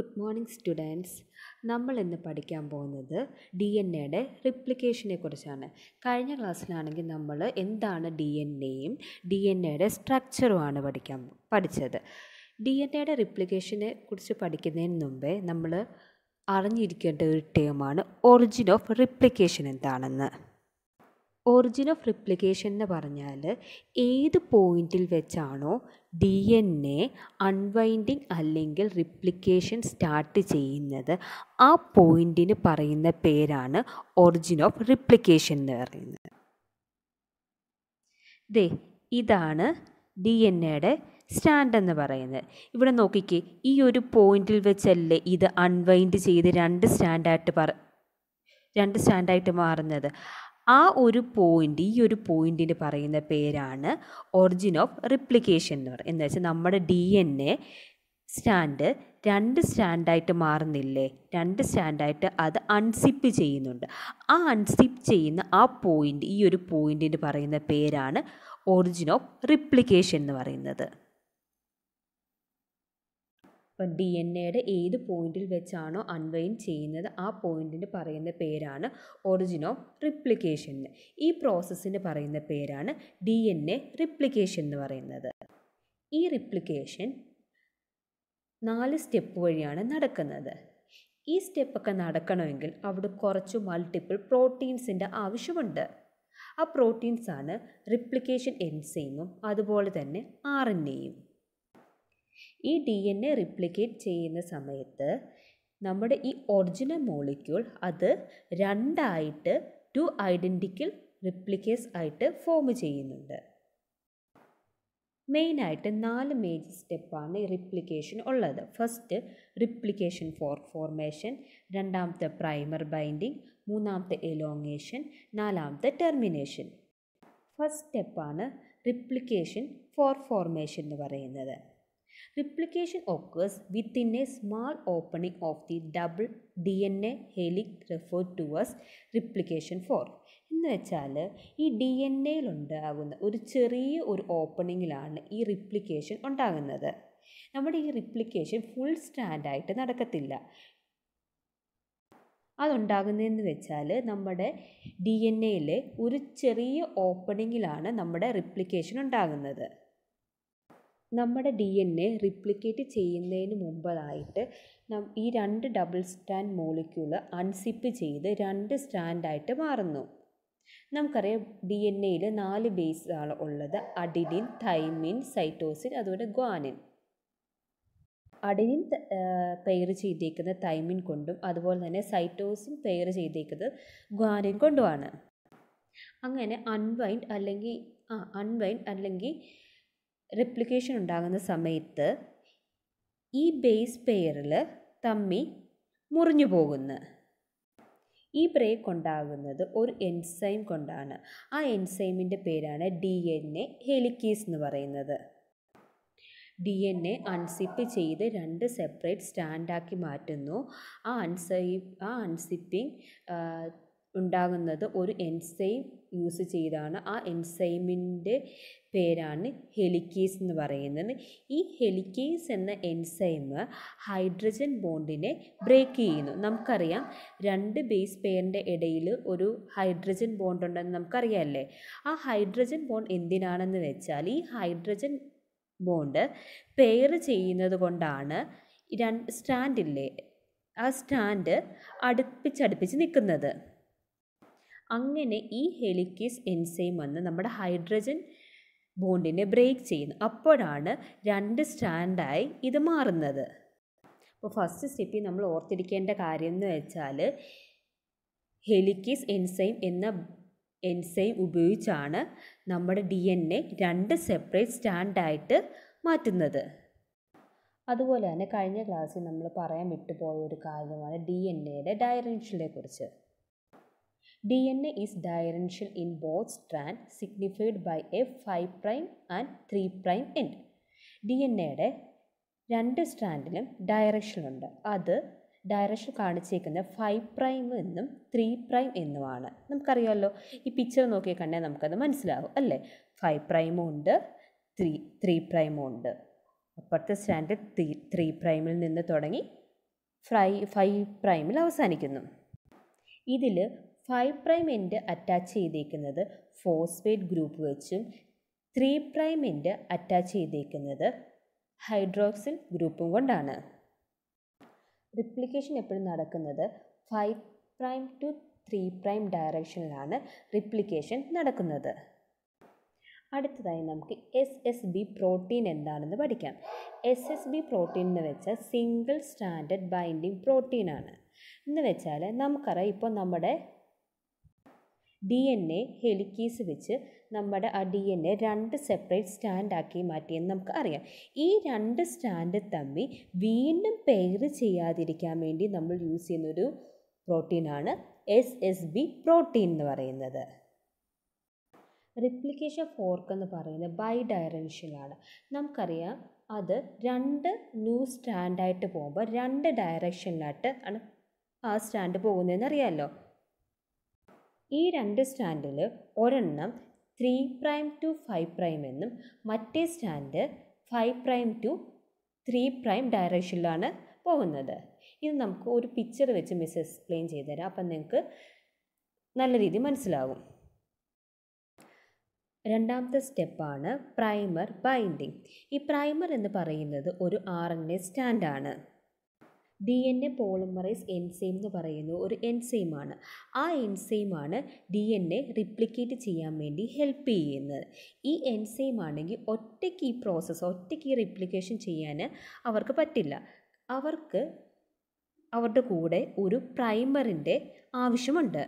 Good morning students നമ്മൾ ഇന്ന് പഠിക്കാൻ പോകുന്നത് ഡി എൻ എയുടെ റിപ്ലിക്കേഷനെ കുറിച്ചാണ് കഴിഞ്ഞ ക്ലാസ്സിലാണെങ്കിൽ നമ്മൾ എന്താണ് ഡി എൻ എയും ഡി എൻ എയുടെ സ്ട്രക്ചറുമാണ് പഠിക്കാൻ പഠിച്ചത് ഡി എൻ എയുടെ റിപ്ലിക്കേഷനെ കുറിച്ച് പഠിക്കുന്നതിന് മുമ്പേ നമ്മൾ അറിഞ്ഞിരിക്കേണ്ട ഒരു ടേമാണ് ഒറിജിൻ ഓഫ് റിപ്ലിക്കേഷൻ എന്താണെന്ന് ഒറിജിൻ ഓഫ് റിപ്ലിക്കേഷൻ എന്ന് പറഞ്ഞാൽ ഏത് പോയിന്റിൽ വെച്ചാണോ ഡി എൻ എ അൺവൈൻഡിങ് അല്ലെങ്കിൽ റിപ്ലിക്കേഷൻ സ്റ്റാർട്ട് ചെയ്യുന്നത് ആ പോയിന്റിന് പറയുന്ന പേരാണ് ഒറിജിൻ ഓഫ് റിപ്ലിക്കേഷൻ എന്ന് പറയുന്നത് ദേ ഇതാണ് ഡി എൻ എയുടെ സ്റ്റാൻഡ് എന്ന് പറയുന്നത് ഇവിടെ നോക്കിക്കേ ഈ ഒരു പോയിന്റിൽ വെച്ചല്ലേ ഇത് അൺവൈൻഡ് ചെയ്ത് രണ്ട് സ്റ്റാൻഡായിട്ട് പറ രണ്ട് സ്റ്റാൻഡായിട്ട് മാറുന്നത് ആ ഒരു പോയിൻ്റ് ഈ ഒരു പോയിൻറ്റിന് പറയുന്ന പേരാണ് ഒറിജിൻ ഓഫ് റിപ്ലിക്കേഷൻ എന്ന് പറയുന്നത് എന്ന് വെച്ചാൽ നമ്മുടെ ഡി എൻ എ സ്റ്റാൻഡ് രണ്ട് സ്റ്റാൻഡായിട്ട് മാറുന്നില്ലേ രണ്ട് സ്റ്റാൻഡായിട്ട് അത് അൺസിപ്പ് ചെയ്യുന്നുണ്ട് ആ അൺസിപ്പ് ചെയ്യുന്ന ആ പോയിൻ്റ് ഈ ഒരു പോയിൻറ്റിന് പറയുന്ന പേരാണ് ഒറിജിൻ ഓഫ് റിപ്ലിക്കേഷൻ എന്ന് പറയുന്നത് അപ്പം ഡി എൻ എയുടെ ഏത് പോയിന്റിൽ വെച്ചാണോ അൺവൈൻ ചെയ്യുന്നത് ആ പോയിന്റിന് പറയുന്ന പേരാണ് ഒറിജിൻ ഓഫ് റിപ്ലിക്കേഷൻ ഈ പ്രോസസ്സിന് പറയുന്ന പേരാണ് ഡി എൻ എ റിപ്ലിക്കേഷൻ എന്ന് പറയുന്നത് ഈ റിപ്ലിക്കേഷൻ നാല് സ്റ്റെപ്പ് വഴിയാണ് നടക്കുന്നത് ഈ സ്റ്റെപ്പൊക്കെ നടക്കണമെങ്കിൽ അവിടെ കുറച്ച് മൾട്ടിപ്പിൾ പ്രോട്ടീൻസിൻ്റെ ആവശ്യമുണ്ട് ആ പ്രോട്ടീൻസാണ് റിപ്ലിക്കേഷൻ എൻസൈമും അതുപോലെ തന്നെ ആർ എൻ എയും ഈ ഡി എൻ എ റിപ്ലിക്കേറ്റ് ചെയ്യുന്ന സമയത്ത് നമ്മുടെ ഈ ഒറിജിനൽ മോളിക്യൂൾ അത് രണ്ടായിട്ട് ടു ഐഡൻറ്റിക്കൽ റിപ്ലിക്കേസ് ആയിട്ട് ഫോം ചെയ്യുന്നുണ്ട് മെയിനായിട്ട് നാല് മേജർ സ്റ്റെപ്പാണ് റിപ്ലിക്കേഷൻ ഉള്ളത് ഫസ്റ്റ് റിപ്ലിക്കേഷൻ ഫോർ ഫോർമേഷൻ രണ്ടാമത്തെ പ്രൈമർ ബൈൻഡിങ് മൂന്നാമത്തെ എലോങ്ങേഷൻ നാലാമത്തെ ടെർമിനേഷൻ ഫസ്റ്റ് സ്റ്റെപ്പാണ് റിപ്ലിക്കേഷൻ ഫോർ ഫോർമേഷൻ എന്ന് പറയുന്നത് Replication occurs within a small opening of the double DNA helix referred to as replication fork. എന്ന് വെച്ചാൽ ഈ ഡി എൻ എയിൽ ഉണ്ടാകുന്ന ഒരു ചെറിയ ഒരു ഓപ്പണിങ്ങിലാണ് ഈ റിപ്ലിക്കേഷൻ ഉണ്ടാകുന്നത് നമ്മുടെ ഈ റിപ്ലിക്കേഷൻ ഫുൾ സ്റ്റാൻഡായിട്ട് നടക്കത്തില്ല അതുണ്ടാകുന്നതെന്ന് വെച്ചാൽ നമ്മുടെ ഡി എൻ എയിലെ ഒരു ചെറിയ ഓപ്പണിങ്ങിലാണ് നമ്മുടെ റിപ്ലിക്കേഷൻ ഉണ്ടാകുന്നത് നമ്മുടെ ഡി എൻ എ റിപ്ലിക്കേറ്റ് ചെയ്യുന്നതിന് മുമ്പായിട്ട് ഈ രണ്ട് ഡബിൾ സ്റ്റാൻഡ് മോളിക്യൂൾ അൺസിപ്പ് ചെയ്ത് രണ്ട് സ്റ്റാൻഡായിട്ട് മാറുന്നു നമുക്കറിയാം ഡി എൻ എയിൽ നാല് ബേസ് ആണ് ഉള്ളത് അഡിനിൻ തൈമിൻ സൈറ്റോസിൻ അതുപോലെ ഗ്വാനിൻ അഡിനിൻ പെയർ ചെയ്തേക്കുന്നത് തൈമിൻ കൊണ്ടും അതുപോലെ തന്നെ സൈറ്റോസിൻ പെയർ ചെയ്തേക്കുന്നത് ഗ്വാനിൻ കൊണ്ടുമാണ് അങ്ങനെ അൺവൈൻഡ് അല്ലെങ്കിൽ ആ അൺവൈൻഡ് അല്ലെങ്കിൽ റിപ്ലിക്കേഷൻ ഉണ്ടാകുന്ന സമയത്ത് ഈ ബേസ് പെയറിൽ തമ്മി മുറിഞ്ഞു പോകുന്നു ഈ ബ്രേക്ക് ഉണ്ടാകുന്നത് ഒരു എൻസൈം കൊണ്ടാണ് ആ എൻസൈമിൻ്റെ പേരാണ് ഡി എൻ എ ഹെലിക്കീസ് എന്ന് പറയുന്നത് ഡി എൻ എ അൺസിപ്പ് ചെയ്ത് രണ്ട് സെപ്പറേറ്റ് സ്റ്റാൻഡാക്കി മാറ്റുന്നു ആ അൺസൈ ആ അൺസിപ്പിംഗ് ഉണ്ടാകുന്നത് ഒരു എൻസൈം യൂസ് ചെയ്താണ് ആ എൻസൈമിൻ്റെ പേരാണ് ഹെലിക്കേസ് എന്ന് പറയുന്നത് ഈ ഹെലിക്കേസ് എന്ന എൻസൈം ഹൈഡ്രജൻ ബോണ്ടിനെ ബ്രേക്ക് ചെയ്യുന്നു നമുക്കറിയാം രണ്ട് ബേസ് പെയറിൻ്റെ ഇടയിൽ ഒരു ഹൈഡ്രജൻ ബോണ്ട് ഉണ്ടെന്ന് നമുക്കറിയാമല്ലേ ആ ഹൈഡ്രജൻ ബോണ്ട് എന്തിനാണെന്ന് വെച്ചാൽ ഈ ഹൈഡ്രജൻ ബോണ്ട് പെയർ ചെയ്യുന്നത് കൊണ്ടാണ് രണ്ട് സ്റ്റാൻഡില്ലേ ആ സ്റ്റാൻഡ് അടുപ്പിച്ചടുപ്പിച്ച് നിൽക്കുന്നത് അങ്ങനെ ഈ ഹെലിക്കീസ് എൻസൈം വന്ന് നമ്മുടെ ഹൈഡ്രജൻ ബോണ്ടിനെ ബ്രേക്ക് ചെയ്യുന്നു അപ്പോഴാണ് രണ്ട് സ്റ്റാൻഡായി ഇത് മാറുന്നത് അപ്പോൾ ഫസ്റ്റ് സ്റ്റെപ്പിൽ നമ്മൾ ഓർത്തിരിക്കേണ്ട കാര്യം എന്ന് വെച്ചാൽ ഹെലിക്കീസ് എൻസൈം എന്ന എൻസൈം ഉപയോഗിച്ചാണ് നമ്മുടെ ഡി എൻ എ രണ്ട് സെപ്പറേറ്റ് സ്റ്റാൻഡായിട്ട് മാറ്റുന്നത് അതുപോലെ തന്നെ കഴിഞ്ഞ ക്ലാസ്സിൽ നമ്മൾ പറയാൻ വിട്ടുപോയ ഒരു കാര്യമാണ് ഡി എൻ എയുടെ ഡയറൻഷനെ കുറിച്ച് D N A is directional in both strand signified by a five prime and three prime end D N എയുടെ രണ്ട് സ്ട്രാൻഡിലും ഡയറക്ഷൻ ഉണ്ട് അത് ഡയറക്ഷൻ കാണിച്ചേക്കുന്ന ഫൈവ് പ്രൈം എന്നും ത്രീ പ്രൈം എന്നുമാണ് നമുക്കറിയാമല്ലോ ഈ പിക്ചർ നോക്കിയാൽ കണ്ടാൽ നമുക്കത് മനസ്സിലാവും അല്ലേ ഫൈവ് പ്രൈമും ഉണ്ട് ത്രീ ത്രീ പ്രൈമും ഉണ്ട് അപ്പുറത്തെ സ്റ്റാൻഡ് ത്രീ ത്രീ പ്രൈമിൽ നിന്ന് തുടങ്ങി ഫ്രൈ ഫൈവ് പ്രൈമിൽ അവസാനിക്കുന്നു ഇതിൽ ഫൈവ് പ്രൈം എൻഡ് അറ്റാച്ച് ചെയ്തേക്കുന്നത് ഫോസ്ഫേറ്റ് ഗ്രൂപ്പ് വെച്ചും ത്രീ പ്രൈം എൻഡ് അറ്റാച്ച് ചെയ്തേക്കുന്നത് ഹൈഡ്രോക്സിൽ ഗ്രൂപ്പും കൊണ്ടാണ് റിപ്ലിക്കേഷൻ എപ്പോഴും നടക്കുന്നത് five prime to three prime ഡയറക്ഷനിലാണ് റിപ്ലിക്കേഷൻ നടക്കുന്നത് അടുത്തതായി നമുക്ക് എസ് എസ് ബി പ്രോട്ടീൻ എന്താണെന്ന് പഠിക്കാം എസ് എസ് ബി പ്രോട്ടീൻ എന്ന് വെച്ചാൽ സിംഗിൾ സ്റ്റാൻഡേർഡ് ബൈൻഡിങ് പ്രോട്ടീനാണ് എന്ന് വെച്ചാൽ നമുക്കറിയാം ഇപ്പോൾ നമ്മുടെ ഡി എൻ എ ഹെലിക്കീസ് വെച്ച് നമ്മുടെ ആ ഡി എൻ എ രണ്ട് സെപ്പറേറ്റ് സ്റ്റാൻഡാക്കി മാറ്റിയെന്ന് നമുക്ക് അറിയാം ഈ രണ്ട് സ്റ്റാൻഡ് തമ്മിൽ വീണ്ടും പെയർ ചെയ്യാതിരിക്കാൻ വേണ്ടി നമ്മൾ യൂസ് ചെയ്യുന്നൊരു പ്രോട്ടീനാണ് എസ് എസ് ബി പ്രോട്ടീൻ എന്ന് പറയുന്നത് റിപ്ലിക്കേഷൻ ഫോർക്ക് എന്ന് പറയുന്നത് ബൈ ഡയറൻഷനാണ് നമുക്കറിയാം അത് രണ്ട് ന്യൂ സ്റ്റാൻഡായിട്ട് പോകുമ്പോൾ രണ്ട് ഡയറക്ഷനിലായിട്ട് ആണ് ആ സ്റ്റാൻഡ് പോകുന്നതെന്ന് അറിയാമല്ലോ ഈ രണ്ട് സ്റ്റാൻഡിൽ ഒരെണ്ണം three prime to five prime എന്നും മറ്റേ strand five prime to three prime ഡയറക്ഷനിലാണ് പോകുന്നത് ഇത് നമുക്ക് ഒരു പിക്ചർ വെച്ച് മിസ് എക്സ്പ്ലെയിൻ ചെയ്തുതരാം അപ്പം നിങ്ങൾക്ക് നല്ല രീതി മനസ്സിലാകും രണ്ടാമത്തെ സ്റ്റെപ്പാണ് പ്രൈമർ ബൈൻഡിങ് ഈ പ്രൈമർ എന്ന് പറയുന്നത് ഒരു ആർ എൻ എ സ്റ്റാൻഡാണ് D N A polymerase enzyme എന്ന് പറയുന്ന ഒരു എൻസൈമാണ് ആ എൻസൈമാണ് ഡി എൻ എ റിപ്ലിക്കേറ്റ് ചെയ്യാൻ വേണ്ടി ഹെൽപ്പ് ചെയ്യുന്നത് ഈ എൻസൈം ആണെങ്കിൽ ഒറ്റയ്ക്ക് ഈ പ്രോസസ്സ് ഒറ്റയ്ക്ക് ഈ റിപ്ലിക്കേഷൻ ചെയ്യാൻ അവർക്ക് പറ്റില്ല അവർക്ക് അവരുടെ കൂടെ ഒരു പ്രൈമറിൻ്റെ ആവശ്യമുണ്ട്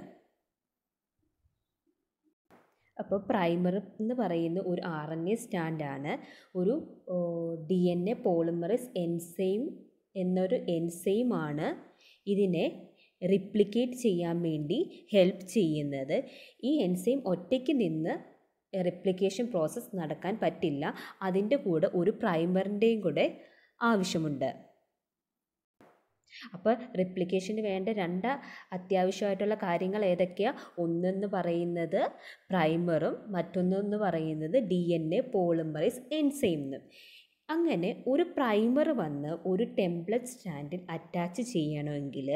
അപ്പോൾ പ്രൈമർ എന്ന് പറയുന്ന ഒരു ആർ എൻ എ സ്റ്റാൻഡാണ് ഒരു D N A polymerase enzyme എന്നൊരു എൻസൈമാണ് ഇതിനെ റിപ്ലിക്കേറ്റ് ചെയ്യാൻ വേണ്ടി ഹെൽപ്പ് ചെയ്യുന്നത് ഈ എൻസൈം ഒറ്റയ്ക്ക് നിന്ന് റിപ്ലിക്കേഷൻ പ്രോസസ്സ് നടക്കാൻ പറ്റില്ല അതിൻ്റെ കൂടെ ഒരു പ്രൈമറിൻ്റെയും കൂടെ ആവശ്യമുണ്ട് അപ്പോൾ റിപ്ലിക്കേഷന് വേണ്ട രണ്ട് അത്യാവശ്യമായിട്ടുള്ള കാര്യങ്ങൾ ഏതൊക്കെയാണ് ഒന്നെന്ന് പറയുന്നത് പ്രൈമറും മറ്റൊന്നെന്ന് പറയുന്നത് ഡി എൻ എ പോളിമറൈസ് എൻസൈമും അങ്ങനെ ഒരു പ്രൈമർ വന്ന് ഒരു ടെംപ്ലറ്റ് സ്റ്റാൻഡിൽ അറ്റാച്ച് ചെയ്യണമെങ്കിൽ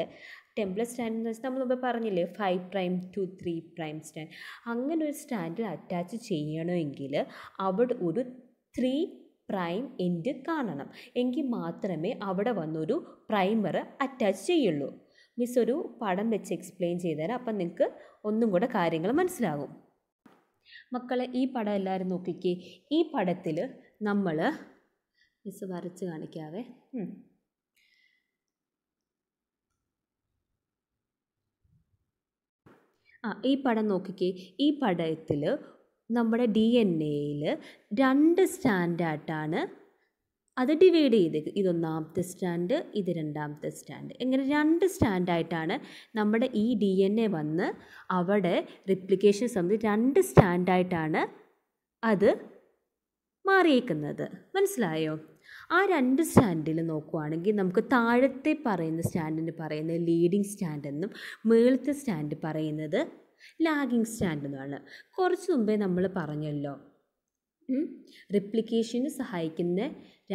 ടെംപ്ലറ്റ് സ്റ്റാൻഡ് എന്ന് വെച്ചാൽ നമ്മൾ മുമ്പ് പറഞ്ഞില്ലേ five prime to three prime strand അങ്ങനെ ഒരു സ്റ്റാൻഡിൽ അറ്റാച്ച് ചെയ്യണമെങ്കിൽ അവിടെ ഒരു ത്രീ പ്രൈം എൻഡ് കാണണം എങ്കിൽ മാത്രമേ അവിടെ വന്നൊരു പ്രൈമർ അറ്റാച്ച് ചെയ്യുള്ളൂ മിസ് ഒരു പടം വെച്ച് എക്സ്പ്ലെയിൻ ചെയ്താൽ അപ്പം നിങ്ങൾക്ക് ഒന്നും കൂടെ കാര്യങ്ങൾ മനസ്സിലാകും മക്കളെ ഈ പടം എല്ലാവരും നോക്കിക്കേ ഈ പടത്തിൽ നമ്മൾ മിസ് വരച്ച് കാണിക്കാവേ ആ ഈ പടം നോക്കിക്കേ ഈ പടത്തിൽ നമ്മുടെ ഡി എൻ എയിൽ രണ്ട് സ്റ്റാൻഡായിട്ടാണ് അത് ഡിവൈഡ് ചെയ്ത് ഇതൊന്നാമത്തെ സ്റ്റാൻഡ് ഇത് രണ്ടാമത്തെ സ്റ്റാൻഡ് ഇങ്ങനെ രണ്ട് സ്റ്റാൻഡായിട്ടാണ് നമ്മുടെ ഈ ഡി എൻ എ വന്ന് അവിടെ റിപ്ലിക്കേഷൻ സമയത്ത് രണ്ട് സ്റ്റാൻഡായിട്ടാണ് അത് മാറിയേക്കുന്നത് മനസ്സിലായോ ആ രണ്ട് സ്റ്റാൻഡിൽ നോക്കുവാണെങ്കിൽ നമുക്ക് താഴത്തെ പറയുന്ന സ്റ്റാൻഡിന് പറയുന്നത് ലീഡിങ് സ്റ്റാൻഡ് എന്നും മേളത്തെ സ്റ്റാൻഡ് പറയുന്നത് ലാഗിങ് സ്റ്റാൻഡ് എന്നാണ് കുറച്ച് മുമ്പേ നമ്മൾ പറഞ്ഞല്ലോ റിപ്ലിക്കേഷന് സഹായിക്കുന്ന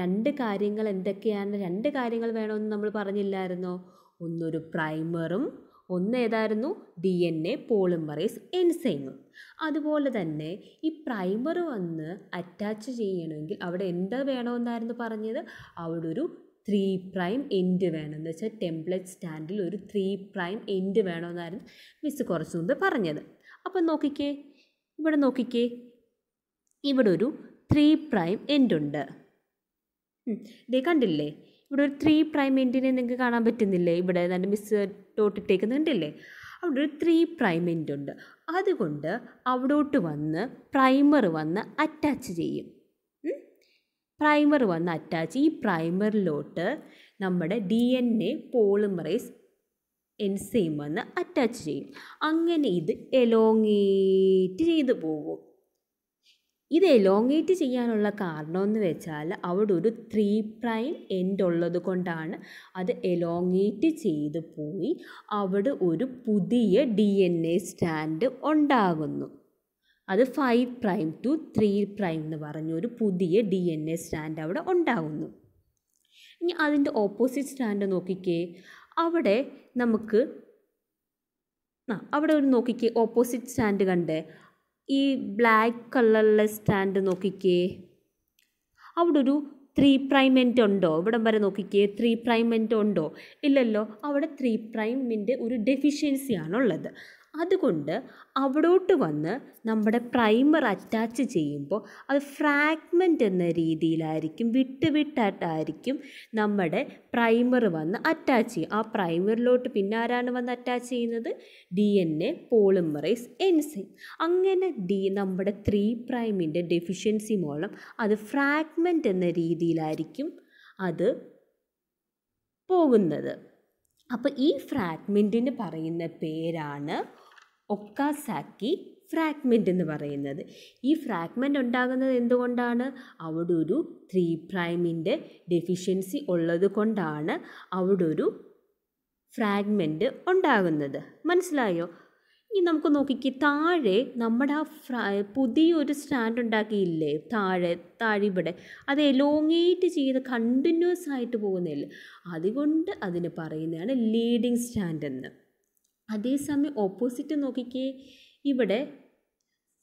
രണ്ട് കാര്യങ്ങൾ എന്തൊക്കെയാണ് രണ്ട് കാര്യങ്ങൾ വേണമെന്ന് നമ്മൾ പറഞ്ഞില്ലായിരുന്നോ ഒന്നൊരു പ്രൈമറും ഒന്ന് ഏതായിരുന്നു D N A polymerase enzyme അതുപോലെ തന്നെ ഈ പ്രൈമർ വന്ന് അറ്റാച്ച് ചെയ്യണമെങ്കിൽ അവിടെ എന്ത് വേണമെന്നായിരുന്നു പറഞ്ഞത് അവിടെ ഒരു ത്രീ പ്രൈം എൻഡ് വേണം എന്ന് വെച്ചാൽ ടെംപ്ലേറ്റ് സ്റ്റാൻഡിൽ ഒരു ത്രീ പ്രൈം എൻഡ് വേണമെന്നായിരുന്നു മിസ് കുറച്ച് മുമ്പ് പറഞ്ഞത് അപ്പം നോക്കിക്കേ ഇവിടെ നോക്കിക്കേ ഇവിടെ ഒരു ത്രീ പ്രൈം എൻഡ് ഉണ്ട് ഇത് കണ്ടില്ലേ ഇവിടെ ഒരു ത്രീ പ്രൈം എൻഡിനെ നിങ്ങൾക്ക് കാണാൻ പറ്റുന്നില്ലേ ഇവിടെ നല്ല മിസ് ടോട്ടിട്ടേക്കുന്നത് കണ്ടില്ലേ അവിടെ ഒരു ത്രീ പ്രൈം എൻഡ് ഉണ്ട് അതുകൊണ്ട് അവിടോട്ട് വന്ന് പ്രൈമർ വന്ന് അറ്റാച്ച് ചെയ്യും പ്രൈമർ വന്ന് അറ്റാച്ച് ഈ പ്രൈമറിലോട്ട് നമ്മുടെ D N A polymerase enzyme വന്ന് അറ്റാച്ച് ചെയ്യും അങ്ങനെ ഇത് എലോങ്ങേറ്റ് ചെയ്തു പോകും ഇത് എലോങ്ങേറ്റ് ചെയ്യാനുള്ള കാരണമെന്ന് വെച്ചാൽ അവിടെ ഒരു ത്രീ പ്രൈം എൻഡ് ഉള്ളത് കൊണ്ടാണ് അത് എലോങ്ങേറ്റ് ചെയ്ത് പോയി അവിടെ ഒരു പുതിയ ഡി എൻ എ സ്റ്റാൻഡ് ഉണ്ടാകുന്നു അത് five prime to three prime എന്ന് പറഞ്ഞ ഒരു പുതിയ ഡി എൻ എ സ്റ്റാൻഡ് അവിടെ ഉണ്ടാകുന്നു ഇനി അതിൻ്റെ ഓപ്പോസിറ്റ് സ്റ്റാൻഡ് നോക്കിക്കേ അവിടെ നമുക്ക് ആ അവിടെ ഒരു നോക്കിക്കേ ഓപ്പോസിറ്റ് സ്റ്റാൻഡ് കണ്ടേ ഈ ബ്ലാക്ക് കളറിലെ സ്റ്റാൻഡ് നോക്കിക്കേ അവിടെ ഒരു ത്രീ പ്രൈമെൻ്റ് ഉണ്ടോ ഇവിടെ വരെ നോക്കിക്കേ ത്രീ പ്രൈമെൻ്റ് ഉണ്ടോ ഇല്ലല്ലോ അവിടെ ത്രീ പ്രൈമിൻ്റെ ഒരു ഡെഫിഷ്യൻസിയാണുള്ളത് അതുകൊണ്ട് അവിടോട്ട് വന്ന് നമ്മുടെ പ്രൈമർ അറ്റാച്ച് ചെയ്യുമ്പോൾ അത് ഫ്രാഗ്മെൻ്റ് എന്ന രീതിയിലായിരിക്കും വിട്ട് വിട്ടായിട്ടായിരിക്കും നമ്മുടെ പ്രൈമർ വന്ന് അറ്റാച്ച് ചെയ്യും ആ പ്രൈമറിലോട്ട് പിന്നെ ആരാണ് വന്ന് അറ്റാച്ച് ചെയ്യുന്നത് D N A polymerase enzyme അങ്ങനെ ഡി നമ്മുടെ ത്രീ പ്രൈമിൻ്റെ ഡെഫിഷ്യൻസി മൂലം അത് ഫ്രാഗ്മെൻ്റ് എന്ന രീതിയിലായിരിക്കും അത് പോകുന്നത് അപ്പോൾ ഈ ഫ്രാഗ്മെൻറ്റിന് പറയുന്ന പേരാണ് ഒക്കാസാക്കി ഫ്രാഗ്മെൻ്റ് എന്ന് പറയുന്നത് ഈ ഫ്രാഗ്മെൻ്റ് ഉണ്ടാകുന്നത് എന്തുകൊണ്ടാണ് അവിടെ ഒരു ത്രീ പ്രൈമിൻ്റെ ഡെഫിഷ്യൻസി ഉള്ളത് കൊണ്ടാണ് അവിടെ ഒരു ഫ്രാഗ്മെൻ്റ് ഉണ്ടാകുന്നത് മനസ്സിലായോ ഇനി നമുക്ക് നോക്കിക്ക് താഴെ നമ്മുടെ ആ ഫ്രാ പുതിയൊരു സ്റ്റാൻഡ് ഉണ്ടാക്കിയില്ലേ താഴെ താഴെ അത് എലോങ്ങേറ്റ് ചെയ്ത് കണ്ടിന്യൂസ് ആയിട്ട് പോകുന്നില്ല അതുകൊണ്ട് അതിന് പറയുന്നതാണ് ലീഡിങ് സ്റ്റാൻഡ് എന്ന് അതേസമയം ഓപ്പോസിറ്റ് നോക്കിക്കേ ഇവിടെ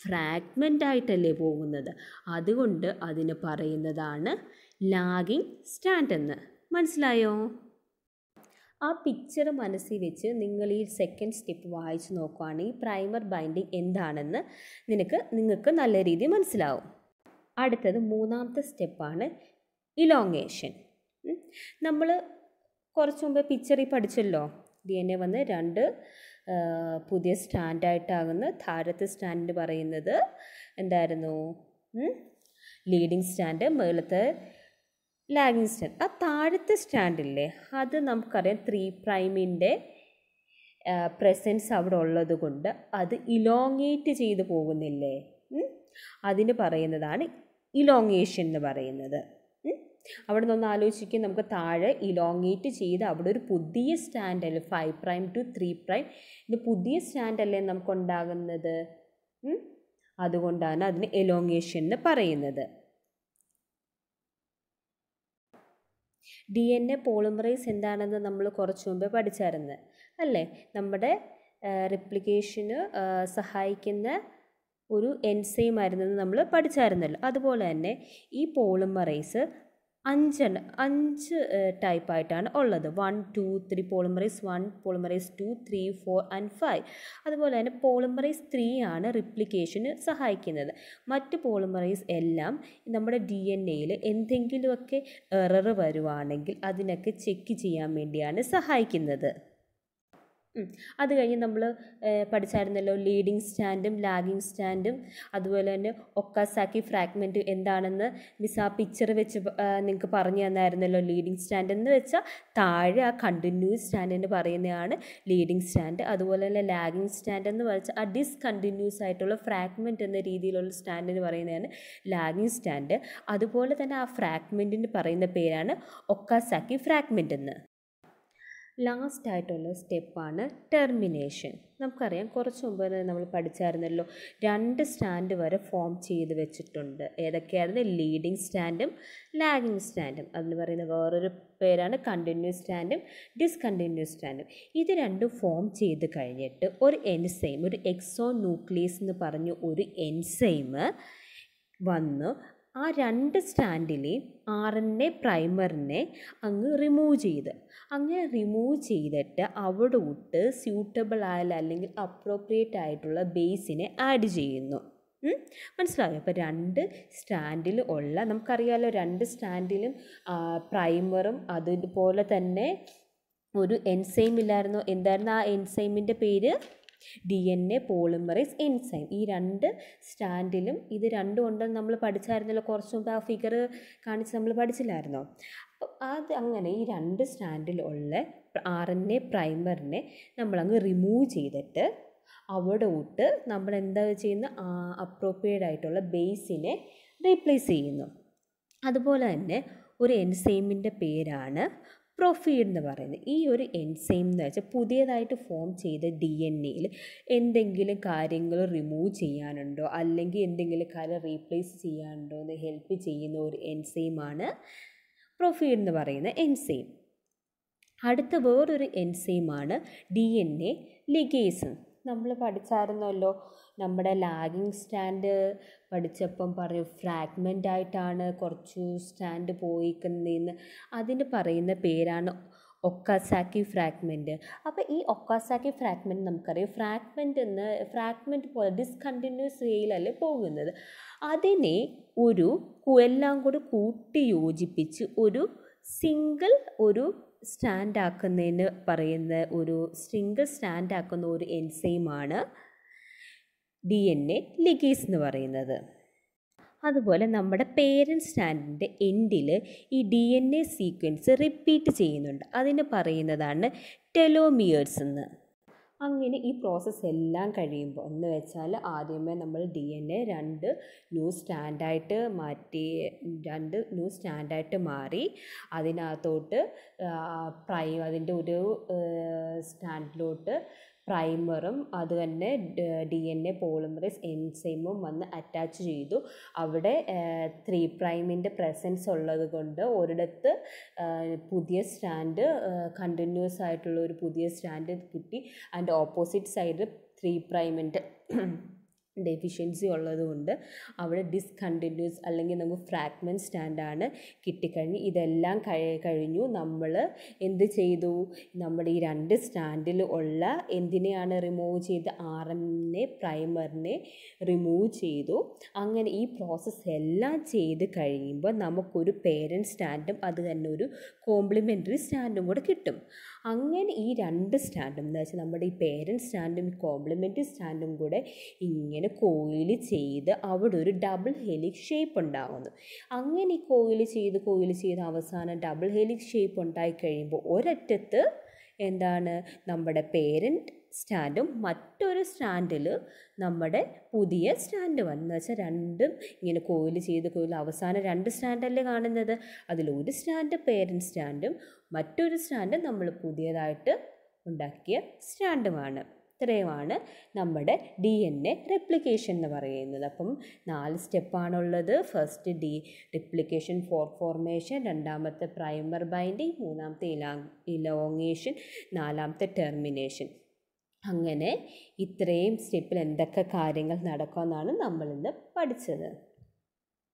ഫ്രാഗ്മെൻ്റ് ആയിട്ടല്ലേ പോകുന്നത് അതുകൊണ്ട് അതിന് പറയുന്നതാണ് ലാഗിങ് സ്റ്റാൻഡ് എന്ന് മനസ്സിലായോ ആ പിക്ചർ മനസ്സിൽ വെച്ച് നിങ്ങൾ ഈ സെക്കൻഡ് സ്റ്റെപ്പ് വായിച്ച് ഈ പ്രൈമർ ബൈൻഡിങ് എന്താണെന്ന് നിനക്ക് നിങ്ങൾക്ക് നല്ല രീതി മനസ്സിലാവും അടുത്തത് മൂന്നാമത്തെ സ്റ്റെപ്പാണ് ഇലോങ്ങേഷൻ നമ്മൾ കുറച്ച് മുമ്പ് പിക്ചറിൽ പഠിച്ചല്ലോ ഡി എൻ എ വന്ന് രണ്ട് പുതിയ സ്റ്റാൻഡായിട്ടാകുന്ന താഴത്തെ സ്റ്റാൻഡ് പറയുന്നത് എന്തായിരുന്നു ലീഡിങ് സ്റ്റാൻഡ് മേളത്തെ ലാഗിങ് സ്റ്റാൻഡ് ആ താഴത്തെ സ്റ്റാൻഡില്ലേ അത് നമുക്കറിയാം ത്രീ പ്രൈമിൻ്റെ പ്രസൻസ് അവിടെ ഉള്ളത് കൊണ്ട് അത് ഇലോങ്ങേറ്റ് ചെയ്ത് പോകുന്നില്ലേ അതിന് പറയുന്നതാണ് ഇലോങ്ങേഷൻ എന്ന് പറയുന്നത് അവിടെ നിന്ന് ഒന്ന് നമുക്ക് താഴെ ഇലോങ്ങേറ്റ് ചെയ്ത് അവിടെ ഒരു പുതിയ സ്റ്റാൻഡ് അല്ലേ five prime to three prime ഇത് പുതിയ സ്റ്റാൻഡ് അല്ലേ അതുകൊണ്ടാണ് അതിന് എലോങ്ങേഷൻ എന്ന് പറയുന്നത് ഡി എൻ എ പോളിമറൈസ് എന്താണെന്ന് നമ്മൾ കുറച്ച് മുമ്പ് പഠിച്ചായിരുന്നു അല്ലേ നമ്മുടെ റിപ്ലിക്കേഷന് സഹായിക്കുന്ന ഒരു എൻസൈം ആയിരുന്നെന്ന് നമ്മൾ പഠിച്ചായിരുന്നല്ലോ അതുപോലെ തന്നെ ഈ പോളിമറൈസ് അഞ്ചെണ്ണം അഞ്ച് ടൈപ്പായിട്ടാണ് ഉള്ളത് one two three polymerase one polymerase two three four and five അതുപോലെ തന്നെ പോളിമറൈസ് ത്രീ ആണ് റിപ്ലിക്കേഷന് സഹായിക്കുന്നത് മറ്റ് പോളിമറൈസ് എല്ലാം നമ്മുടെ ഡി എൻ എയിൽ എന്തെങ്കിലുമൊക്കെ എറർ വരുവാണെങ്കിൽ അതിനൊക്കെ ചെക്ക് ചെയ്യാൻ വേണ്ടിയാണ് സഹായിക്കുന്നത് അത് കഴിഞ്ഞ് നമ്മൾ പഠിച്ചായിരുന്നല്ലോ ലീഡിങ് സ്റ്റാൻഡും ലാഗിങ് സ്റ്റാൻഡും അതുപോലെ തന്നെ ഒക്കാസാക്കി ഫ്രാഗ്മെൻറ്റ് എന്താണെന്ന് മിസ് ആ പിക്ചർ വെച്ച് നിങ്ങൾക്ക് പറഞ്ഞു തന്നായിരുന്നല്ലോ ലീഡിങ് സ്റ്റാൻഡ് എന്ന് വെച്ചാൽ താഴെ ആ കണ്ടിന്യൂസ് എന്ന് പറയുന്നതാണ് ലീഡിങ് സ്റ്റാൻഡ് അതുപോലെ തന്നെ ലാഗിങ് സ്റ്റാൻഡ് എന്ന് വെച്ചാൽ ആ ഡിസ്കണ്ടിന്യൂസ് ആയിട്ടുള്ള ഫ്രാഗ്മെൻറ്റ് എന്ന രീതിയിലുള്ള എന്ന് പറയുന്നതാണ് ലാഗിങ് സ്റ്റാൻഡ് അതുപോലെ തന്നെ ആ ഫ്രാഗ്മെൻറ്റിന് പറയുന്ന പേരാണ് ഒക്കാസാക്കി ഫ്രാഗ്മെൻറ്റ് എന്ന് ലാസ്റ്റ് സ്റ്റെപ്പാണ് ടെർമിനേഷൻ നമുക്കറിയാം കുറച്ച് മുമ്പ് തന്നെ നമ്മൾ പഠിച്ചായിരുന്നല്ലോ രണ്ട് സ്റ്റാൻഡ് വരെ ഫോം ചെയ്ത് വെച്ചിട്ടുണ്ട് ഏതൊക്കെയായിരുന്നു ലീഡിങ് സ്റ്റാൻഡും ലാഗിങ് സ്റ്റാൻഡും അതെന്ന് പറയുന്ന വേറൊരു പേരാണ് കണ്ടിന്യൂസ് സ്റ്റാൻഡും ഡിസ്കണ്ടിന്യൂസ് സ്റ്റാൻഡും ഇത് രണ്ടും ഫോം ചെയ്ത് കഴിഞ്ഞിട്ട് ഒരു എൻസൈം ഒരു എക്സോ ന്യൂക്ലിയസ് എന്ന് പറഞ്ഞ ഒരു എൻസൈം വന്ന് ആ രണ്ട് സ്റ്റാൻഡിലെയും ആർ എൻ എ പ്രൈമറിനെ അങ്ങ് റിമൂവ് ചെയ്ത് അങ്ങനെ റിമൂവ് ചെയ്തിട്ട് അവിടെ വിട്ട് സ്യൂട്ടബിൾ ആയാലും അല്ലെങ്കിൽ അപ്രോപ്രിയേറ്റ് ആയിട്ടുള്ള ബേസിനെ ആഡ് ചെയ്യുന്നു മനസ്സിലായോ അപ്പോൾ രണ്ട് സ്റ്റാൻഡിൽ ഉള്ള നമുക്കറിയാമല്ലോ രണ്ട് സ്റ്റാൻഡിലും പ്രൈമറും അതുപോലെ തന്നെ ഒരു എൻസൈം എന്തായിരുന്നു ആ എൻസൈമിൻ്റെ പേര് D N A polymerase enzyme ഈ രണ്ട് സ്റ്റാൻഡിലും ഇത് രണ്ടും ഉണ്ടെന്ന് നമ്മൾ പഠിച്ചായിരുന്നല്ലോ കുറച്ച് മുമ്പ് ആ ഫിഗർ കാണിച്ച് നമ്മൾ പഠിച്ചില്ലായിരുന്നോ അത് അങ്ങനെ ഈ രണ്ട് സ്റ്റാൻഡിലുള്ള ആർ എൻ എ പ്രൈമറിനെ നമ്മളങ്ങ് റിമൂവ് ചെയ്തിട്ട് അവിടെ വിട്ട് നമ്മൾ എന്താ ചെയ്യുന്ന അപ്രോപ്രിയേറ്റ് ആയിട്ടുള്ള ബേസിനെ റീപ്ലേസ് ചെയ്യുന്നു അതുപോലെ തന്നെ ഒരു എൻസൈമിൻ്റെ പേരാണ് പ്രൊഫീഡ് എന്ന് പറയുന്നത് ഈ ഒരു എൻസൈം എന്ന് വെച്ചാൽ പുതിയതായിട്ട് ഫോം ചെയ്ത ഡി എൻ എയിൽ എന്തെങ്കിലും കാര്യങ്ങൾ റിമൂവ് ചെയ്യാനുണ്ടോ അല്ലെങ്കിൽ എന്തെങ്കിലും കാര്യം റീപ്ലേസ് ചെയ്യാനുണ്ടോ എന്ന് ഹെൽപ്പ് ചെയ്യുന്ന ഒരു എൻസൈമാണ് പ്രൊഫീഡ് എന്ന് പറയുന്ന എൻസൈം അടുത്ത വേറൊരു എൻസൈമാണ് ഡി എൻ എ ലിഗേസ് നമ്മൾ പഠിച്ചായിരുന്നല്ലോ നമ്മുടെ ലാഗിങ് സ്റ്റാൻഡ് പഠിച്ചപ്പം പറയും ഫ്രാഗ്മെൻ്റ് ആയിട്ടാണ് കുറച്ച് സ്റ്റാൻഡ് പോയിക്കുന്നതെന്ന് അതിന് പറയുന്ന പേരാണ് ഒക്കാസാക്കി ഫ്രാഗ്മെൻറ്റ് അപ്പോൾ ഈ ഒക്കാസാക്കി ഫ്രാഗ്മെൻറ്റ് നമുക്കറിയാം ഫ്രാഗ്മെൻ്റ് എന്ന് ഫ്രാഗ്മെൻറ്റ് പോലെ ഡിസ്കണ്ടിന്യൂസ് വേയിലല്ലേ പോകുന്നത് അതിനെ ഒരു എല്ലാം കൂടെ കൂട്ടി യോജിപ്പിച്ച് ഒരു സിംഗിൾ ഒരു സ്റ്റാൻഡ് ആക്കുന്നതിന് പറയുന്ന ഒരു സ്ട്രിംഗ് സ്റ്റാൻഡ് ആക്കുന്ന ഒരു എൻസൈമാണ് ഡി എൻ എ ലിഗീസ് എന്ന് പറയുന്നത് അതുപോലെ നമ്മുടെ പേരൻറ്റ് സ്റ്റാൻഡിൻ്റെ എൻഡിൽ ഈ D N A sequence repeat ചെയ്യുന്നുണ്ട് അതിന് പറയുന്നതാണ് ടെലോമിയേഴ്സ് എന്ന് അങ്ങനെ ഈ പ്രോസസ്സ് എല്ലാം കഴിയുമ്പോൾ എന്ന് വെച്ചാൽ ആദ്യമേ നമ്മൾ ഡി എൻ എ രണ്ട് ന്യൂ സ്റ്റാൻഡായിട്ട് മാറ്റി രണ്ട് ന്യൂ സ്റ്റാൻഡായിട്ട് മാറി അതിനകത്തോട്ട് പ്രൈ അതിൻ്റെ ഒരു സ്റ്റാൻഡിലോട്ട് പ്രൈമറും അത് തന്നെ ഡി എൻ എ പോളിമറേസ് എൻസൈമും വന്ന് അറ്റാച്ച് ചെയ്തു അവിടെ ത്രീ പ്രൈമിൻ്റെ പ്രസൻസ് ഉള്ളത് കൊണ്ട് ഒരിടത്ത് പുതിയ സ്റ്റാൻഡ് കണ്ടിന്യൂസ് ആയിട്ടുള്ള ഒരു പുതിയ സ്റ്റാൻഡ് കിട്ടി ആൻഡ് ഓപ്പോസിറ്റ് സൈഡ് ത്രീ പ്രൈമിൻ്റെ ഡെഫിഷ്യൻസി ഉള്ളതുകൊണ്ട് അവിടെ ഡിസ്കണ്ടിന്യൂസ് അല്ലെങ്കിൽ നമുക്ക് ഫ്രാഗ്മെൻറ്റ് സ്റ്റാൻഡാണ് കിട്ടിക്കഴിഞ്ഞ് ഇതെല്ലാം കഴിഞ്ഞു നമ്മൾ എന്ത് ചെയ്തു നമ്മുടെ ഈ രണ്ട് സ്റ്റാൻഡിൽ ഉള്ള എന്തിനെയാണ് റിമൂവ് ചെയ്ത് ആർ എമ്മിനെ പ്രൈമറിനെ റിമൂവ് ചെയ്തു അങ്ങനെ ഈ പ്രോസസ്സ് എല്ലാം ചെയ്ത് കഴിയുമ്പോൾ നമുക്കൊരു പേരൻറ്റ് സ്റ്റാൻഡും അത് തന്നെ ഒരു കോംപ്ലിമെൻ്ററി സ്റ്റാൻഡും കൂടെ കിട്ടും അങ്ങനെ ഈ രണ്ട് സ്റ്റാൻഡും എന്ന് വെച്ചാൽ നമ്മുടെ ഈ പേരൻറ്റ് സ്റ്റാൻഡും ഈ കോംപ്ലിമെൻ്ററി സ്റ്റാൻഡും കൂടെ ഇങ്ങനെ കോയിൽ ചെയ്ത് അവിടെ ഒരു ഡബിൾ ഹെലിക് ഷേപ്പ് ഉണ്ടാകുന്നു അങ്ങനെ ഈ കോയിൽ ചെയ്ത് കോയിൽ ചെയ്ത് അവസാനം ഡബിൾ ഹെലിക് ഷേപ്പ് ഉണ്ടായി കഴിയുമ്പോൾ ഒരറ്റത്ത് എന്താണ് നമ്മുടെ പേരൻറ്റ് സ്റ്റാൻഡും മറ്റൊരു സ്റ്റാൻഡിൽ നമ്മുടെ പുതിയ സ്റ്റാൻഡ് വന്നു വെച്ചാൽ രണ്ടും ഇങ്ങനെ കോയിൽ ചെയ്ത് കോയിൽ അവസാനം രണ്ട് സ്റ്റാൻഡല്ലേ കാണുന്നത് അതിൽ ഒരു സ്റ്റാൻഡ് പേരൻറ്റ് സ്റ്റാൻഡും മറ്റൊരു സ്റ്റാൻഡ് നമ്മൾ പുതിയതായിട്ട് ഉണ്ടാക്കിയ സ്റ്റാൻഡുമാണ് ഇത്രയുമാണ് നമ്മുടെ ഡി എൻ എ റെപ്ലിക്കേഷൻ എന്ന് പറയുന്നത് അപ്പം നാല് സ്റ്റെപ്പാണുള്ളത് first D replication fork formation രണ്ടാമത്തെ പ്രൈമർ ബൈൻഡിങ് മൂന്നാമത്തെ ഇലാ ഇലോങ്ങേഷൻ നാലാമത്തെ ടെർമിനേഷൻ അങ്ങനെ ഇത്രയും സ്റ്റെപ്പിൽ എന്തൊക്കെ കാര്യങ്ങൾ നടക്കുമെന്നാണ് നമ്മളിന്ന് പഠിച്ചത്